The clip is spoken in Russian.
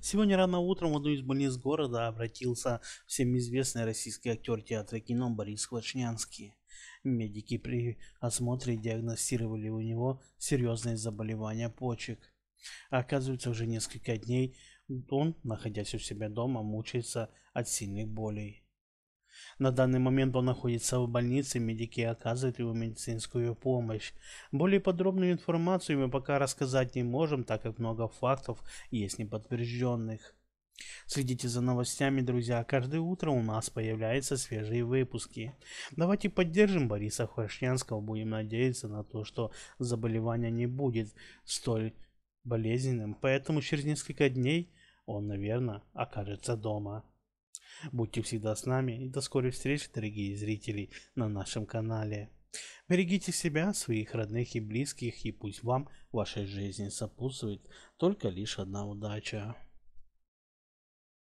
Сегодня рано утром в одну из больниц города обратился всем известный российский актер театра кино Борис Хвачнянский. Медики при осмотре диагностировали у него серьезные заболевания почек. оказывается, уже несколько дней он, находясь у себя дома, мучается от сильных болей. На данный момент он находится в больнице, медики оказывают ему медицинскую помощь. Более подробную информацию мы пока рассказать не можем, так как много фактов есть неподтвержденных. Следите за новостями, друзья. Каждое утро у нас появляются свежие выпуски. Давайте поддержим Бориса Хвощенского. Будем надеяться на то, что заболевание не будет столь болезненным. Поэтому через несколько дней он, наверное, окажется дома. Будьте всегда с нами и до скорой встречи, дорогие зрители, на нашем канале. Берегите себя, своих родных и близких, и пусть вам в вашей жизни сопутствует только лишь одна удача.